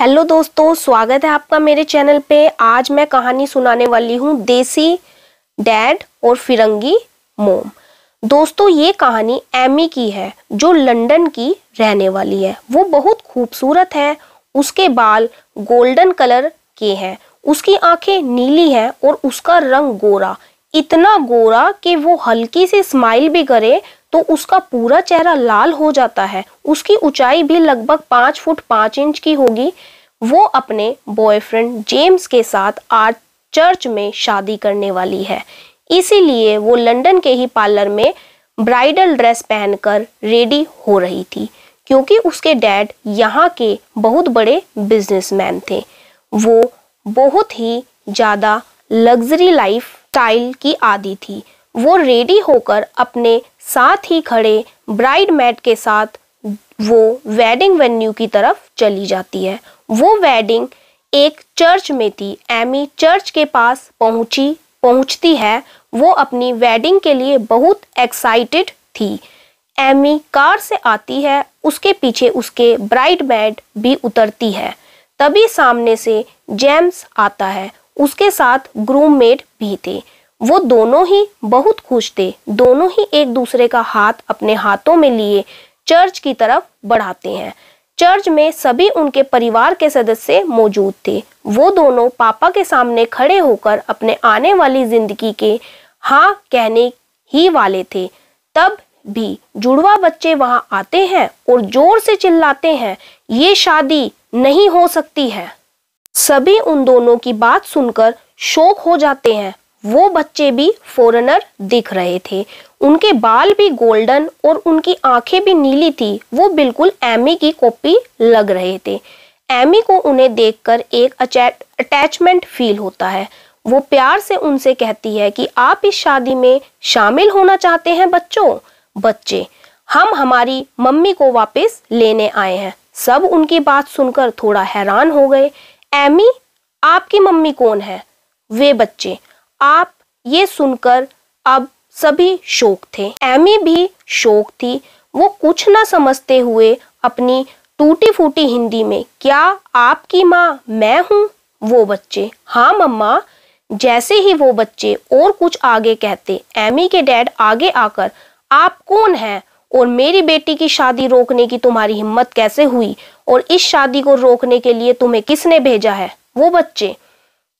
hello दोस्तों स्वागत है आपका मेरे चैनल पे आज मैं कहानी सुनाने वाली हूँ देसी डैड और फिरंगी मोम दोस्तों ये कहानी एमी की है जो लंदन की रहने वाली है वो बहुत खूबसूरत है उसके बाल गोल्डन कलर के हैं उसकी आंखें नीली हैं और उसका रंग गोरा इतना गोरा कि वो हल्की सी स्माइल भी करे तो उसका पूरा चेहरा लाल हो जाता है उसकी ऊंचाई भी लगभग पाँच फुट पाँच इंच की होगी वो अपने बॉयफ्रेंड जेम्स के साथ आज चर्च में शादी करने वाली है इसीलिए वो लंदन के ही पार्लर में ब्राइडल ड्रेस पहनकर रेडी हो रही थी क्योंकि उसके डैड यहाँ के बहुत बड़े बिजनेसमैन थे वो बहुत ही ज़्यादा लग्जरी लाइफ स्टाइल की आदि थी वो रेडी होकर अपने साथ ही खड़े ब्राइड मैट के साथ वो वेडिंग वेन्यू की तरफ चली जाती है वो वेडिंग एक चर्च में थी एमी चर्च के पास पहुंची पहुंचती है वो अपनी वेडिंग के लिए बहुत एक्साइटेड थी एमी कार से आती है उसके पीछे उसके ब्राइड मैट भी उतरती है तभी सामने से जेम्स आता है उसके साथ ग्रूम मेड भी थे वो दोनों ही बहुत खुश थे दोनों ही एक दूसरे का हाथ अपने हाथों में लिए चर्च की तरफ बढ़ाते हैं चर्च में सभी उनके परिवार के सदस्य मौजूद थे वो दोनों पापा के सामने खड़े होकर अपने आने वाली जिंदगी के हाँ कहने ही वाले थे तब भी जुड़वा बच्चे वहां आते हैं और जोर से चिल्लाते हैं ये शादी नहीं हो सकती है सभी उन दोनों की बात सुनकर शोक हो जाते हैं वो बच्चे भी फॉरेनर दिख रहे थे उनके बाल भी गोल्डन और उनकी आंखें भी नीली थी वो बिल्कुल एमी की कॉपी लग रहे थे एमी को उन्हें देखकर एक अटैचमेंट फील होता है वो प्यार से उनसे कहती है कि आप इस शादी में शामिल होना चाहते हैं बच्चों बच्चे हम हमारी मम्मी को वापस लेने आए हैं सब उनकी बात सुनकर थोड़ा हैरान हो गए एमी आपकी मम्मी कौन है वे बच्चे आप ये सुनकर अब सभी शोक थे एमी भी शोक थी वो कुछ ना समझते हुए अपनी टूटी फूटी हिंदी में क्या आपकी माँ मैं हूँ वो बच्चे हाँ मम्मा जैसे ही वो बच्चे और कुछ आगे कहते एमी के डैड आगे आकर आप कौन है और मेरी बेटी की शादी रोकने की तुम्हारी हिम्मत कैसे हुई और इस शादी को रोकने के लिए तुम्हें किसने भेजा है वो बच्चे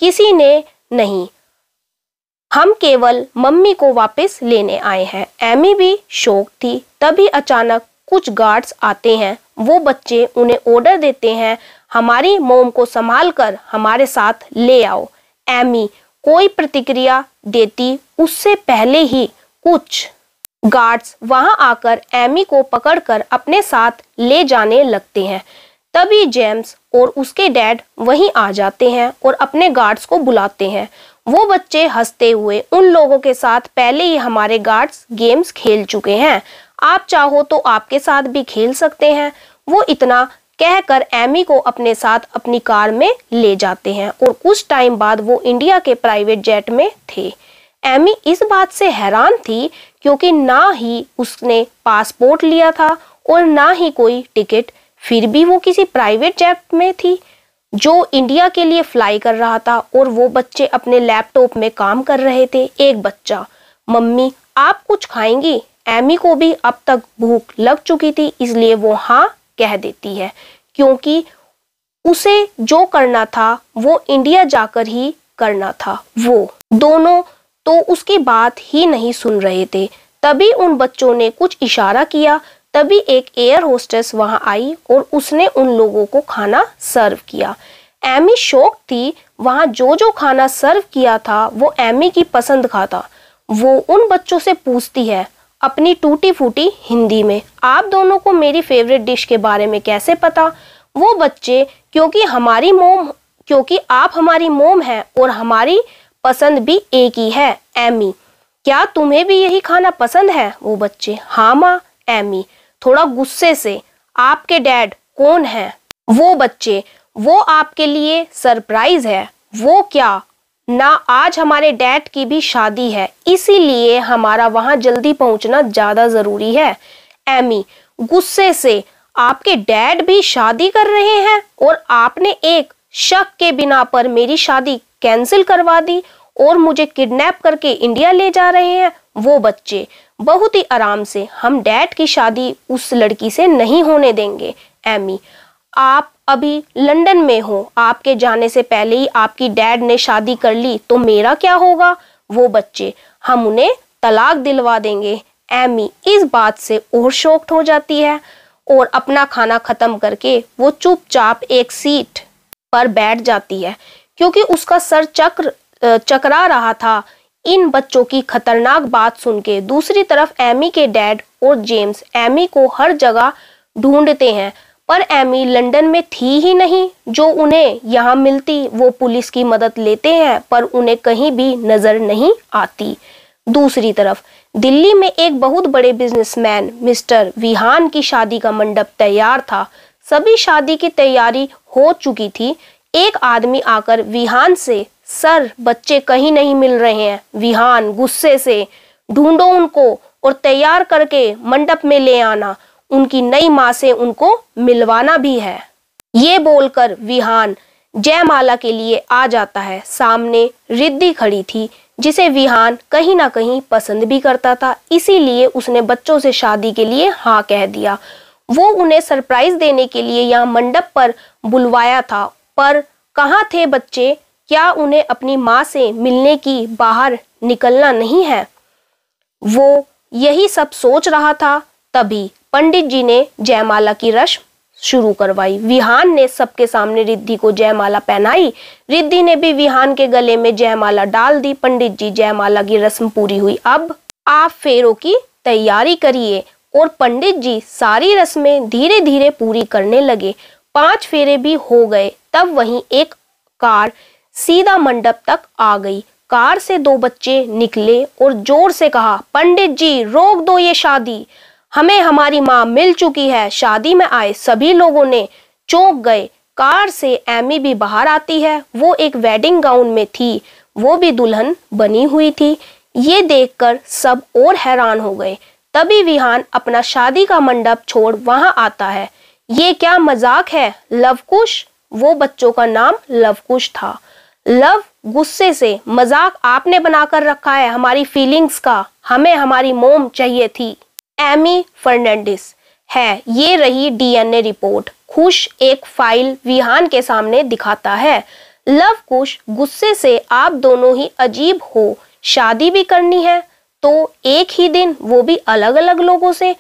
किसी ने नहीं हम केवल मम्मी को वापस लेने आए हैं एमी भी शोक थी तभी अचानक कुछ गार्ड्स आते हैं वो बच्चे उन्हें ऑर्डर देते हैं हमारी मोम को संभाल कर हमारे साथ ले आओ एमी कोई प्रतिक्रिया देती उससे पहले ही कुछ गार्ड्स वहां आकर एमी को पकड़कर अपने साथ ले जाने लगते हैं तभी जेम्स और उसके डैड वहीं आ जाते हैं और अपने गार्ड्स को बुलाते हैं वो बच्चे हंसते हुए उन लोगों के साथ पहले ही हमारे गार्ड्स गेम्स खेल चुके हैं आप चाहो तो आपके साथ भी खेल सकते हैं वो इतना कहकर एमी को अपने साथ अपनी कार में ले जाते हैं और कुछ टाइम बाद वो इंडिया के प्राइवेट जेट में थे एमी इस बात से हैरान थी क्योंकि ना ही उसने पासपोर्ट लिया था और ना ही कोई टिकट फिर भी वो किसी प्राइवेट जेट में थी जो इंडिया के लिए फ्लाई कर रहा था और वो बच्चे अपने लैपटॉप में काम कर रहे थे एक बच्चा मम्मी आप कुछ खाएंगी एमी को भी अब तक भूख लग चुकी थी इसलिए वो हाँ कह देती है क्योंकि उसे जो करना था वो इंडिया जाकर ही करना था वो दोनों तो उसकी बात ही नहीं सुन रहे थे तभी उन बच्चों ने कुछ इशारा किया तभी एक एयर होस्टेस वहां आई और उसने उन लोगों को खाना सर्व किया एमी शौक थी वहाँ जो जो खाना सर्व किया था वो एमी की पसंद का था वो उन बच्चों से पूछती है अपनी टूटी फूटी हिंदी में आप दोनों को मेरी फेवरेट डिश के बारे में कैसे पता वो बच्चे क्योंकि हमारी मोम क्योंकि आप हमारी मोम हैं और हमारी पसंद भी एक ही है एमी क्या तुम्हें भी यही खाना पसंद है वो बच्चे हाँ माँ एमी थोड़ा गुस्से से आपके डैड कौन है वो बच्चे वो आपके लिए सरप्राइज है वो क्या ना आज हमारे डैड की भी शादी है इसीलिए हमारा वहां जल्दी पहुंचना ज्यादा जरूरी है एमी गुस्से से आपके डैड भी शादी कर रहे हैं और आपने एक शक के बिना पर मेरी शादी कैंसिल करवा दी और मुझे किडनैप करके इंडिया ले जा रहे हैं वो बच्चे बहुत ही आराम से हम डैड की शादी उस लड़की से नहीं होने देंगे एमी आप अभी लंदन में हो आपके जाने से पहले ही आपकी डैड ने शादी कर ली तो मेरा क्या होगा वो बच्चे हम उन्हें तलाक दिलवा देंगे एमी इस बात से और शॉक्ड हो जाती है और अपना खाना ख़त्म करके वो चुपचाप एक सीट पर बैठ जाती है क्योंकि उसका सर चक्र चकरा रहा था इन बच्चों की खतरनाक बात सुन के दूसरी तरफ एमी के डैड और जेम्स एमी को हर जगह ढूंढते हैं पर एमी लंदन में थी ही नहीं जो उन्हें यहाँ मिलती वो पुलिस की मदद लेते हैं पर उन्हें कहीं भी नज़र नहीं आती दूसरी तरफ दिल्ली में एक बहुत बड़े बिजनेसमैन मिस्टर विहान की शादी का मंडप तैयार था सभी शादी की तैयारी हो चुकी थी एक आदमी आकर विहान से सर बच्चे कहीं नहीं मिल रहे हैं विहान गुस्से से ढूंढो उनको और तैयार करके मंडप में ले आना उनकी नई माँ से उनको मिलवाना भी है ये बोलकर विहान जयमाला के लिए आ जाता है सामने रिद्धि खड़ी थी जिसे विहान कहीं ना कहीं पसंद भी करता था इसीलिए उसने बच्चों से शादी के लिए हाँ कह दिया वो उन्हें सरप्राइज देने के लिए यहाँ मंडप पर बुलवाया था पर कहाँ थे बच्चे क्या उन्हें अपनी माँ से मिलने की बाहर निकलना नहीं है वो यही सब सोच रहा था तभी पंडित जी ने जयमाला की रस्म शुरू करवाई विहान ने सबके सामने रिद्धि को जयमाला पहनाई रिद्धि ने भी विहान के गले में जयमाला डाल दी पंडित जी जयमाला की रस्म पूरी हुई अब आप फेरों की तैयारी करिए और पंडित जी सारी रस्में धीरे धीरे पूरी करने लगे पांच फेरे भी हो गए तब वहीं एक कार सीधा मंडप तक आ गई कार से दो बच्चे निकले और जोर से कहा पंडित जी रोक दो ये शादी हमें हमारी माँ मिल चुकी है शादी में आए सभी लोगों ने चौंक गए कार से एमी भी बाहर आती है वो एक वेडिंग गाउन में थी वो भी दुल्हन बनी हुई थी ये देखकर सब और हैरान हो गए तभी विहान अपना शादी का मंडप छोड़ वहां आता है ये क्या मजाक है लवकुश वो बच्चों का नाम लवकुश था लव गुस्से से मजाक आपने बनाकर रखा है हमारी फीलिंग्स का हमें हमारी मोम चाहिए थी एमी फर्नांडिस है ये रही डीएनए रिपोर्ट खुश एक फाइल विहान के सामने दिखाता है लव कुश गुस्से से आप दोनों ही अजीब हो शादी भी करनी है तो एक ही दिन वो भी अलग अलग लोगों से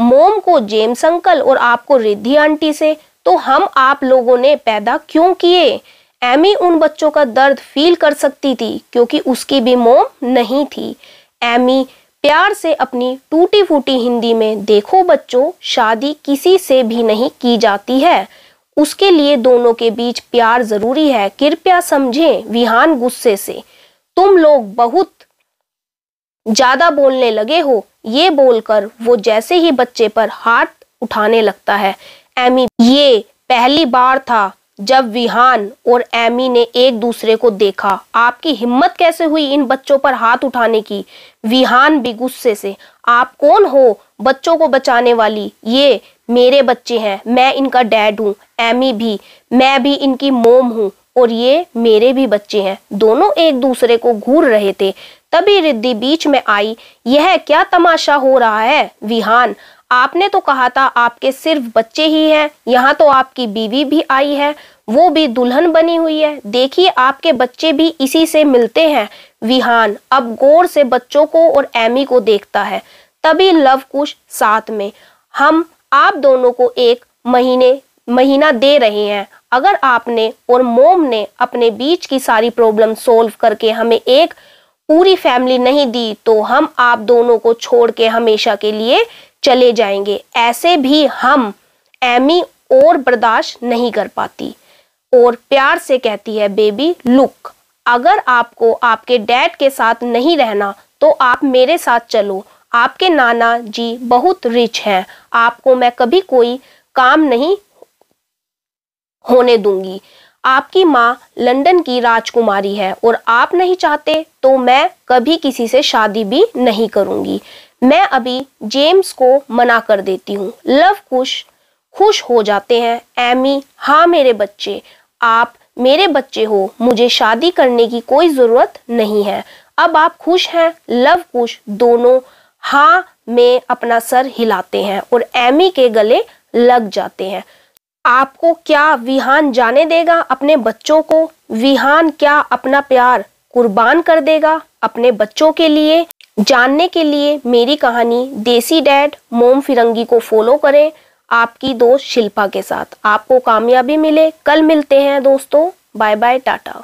मोम को जेम्स अंकल और आपको रिद्धि आंटी से तो हम आप लोगों ने पैदा क्यों किए एमी उन बच्चों का दर्द फील कर सकती थी क्योंकि उसकी भी मोम नहीं थी एमी प्यार से अपनी टूटी फूटी हिंदी में देखो बच्चों शादी किसी से भी नहीं की जाती है उसके लिए दोनों के बीच प्यार जरूरी है कृपया समझें विहान गुस्से से तुम लोग बहुत ज़्यादा बोलने लगे हो ये बोलकर वो जैसे ही बच्चे पर हाथ उठाने लगता है एमी ये पहली बार था जब विहान और एमी ने एक दूसरे को देखा आपकी हिम्मत कैसे हुई इन बच्चों पर हाथ उठाने की विहान भी गुस्से से आप कौन हो बच्चों को बचाने वाली ये मेरे बच्चे हैं मैं इनका डैड हूँ एमी भी मैं भी इनकी मोम हूँ और ये मेरे भी बच्चे हैं दोनों एक दूसरे को घूर रहे थे तभी रिद्धि बीच में आई यह क्या तमाशा हो रहा है विहान आपने तो कहा था आपके सिर्फ बच्चे ही हैं यहाँ तो आपकी बीवी भी आई है वो भी दुल्हन बनी हुई है देखिए आपके बच्चे भी इसी से मिलते हैं विहान अब गौर से बच्चों को और एमी को देखता है तभी लव कुश साथ में हम आप दोनों को एक महीने महीना दे रहे हैं अगर आपने और मोम ने अपने बीच की सारी प्रॉब्लम सोल्व करके हमें एक पूरी फैमिली नहीं दी तो हम आप दोनों को छोड़ के हमेशा के लिए चले जाएंगे ऐसे भी हम एमी और बर्दाश्त नहीं कर पाती और प्यार से कहती है बेबी लुक अगर आपको आपके डैड के साथ नहीं रहना तो आप मेरे साथ चलो आपके नाना जी बहुत रिच हैं आपको मैं कभी कोई काम नहीं होने दूंगी आपकी माँ लंदन की राजकुमारी है और आप नहीं चाहते तो मैं कभी किसी से शादी भी नहीं करूंगी मैं अभी जेम्स को मना कर देती हूँ लव कुश खुश हो जाते हैं एमी हाँ मेरे बच्चे आप मेरे बच्चे हो मुझे शादी करने की कोई ज़रूरत नहीं है अब आप खुश हैं लव कुश दोनों हाँ में अपना सर हिलाते हैं और एमी के गले लग जाते हैं आपको क्या विहान जाने देगा अपने बच्चों को विहान क्या अपना प्यार कुर्बान कर देगा अपने बच्चों के लिए जानने के लिए मेरी कहानी देसी डैड मोम फिरंगी को फॉलो करें आपकी दोस्त शिल्पा के साथ आपको कामयाबी मिले कल मिलते हैं दोस्तों बाय बाय टाटा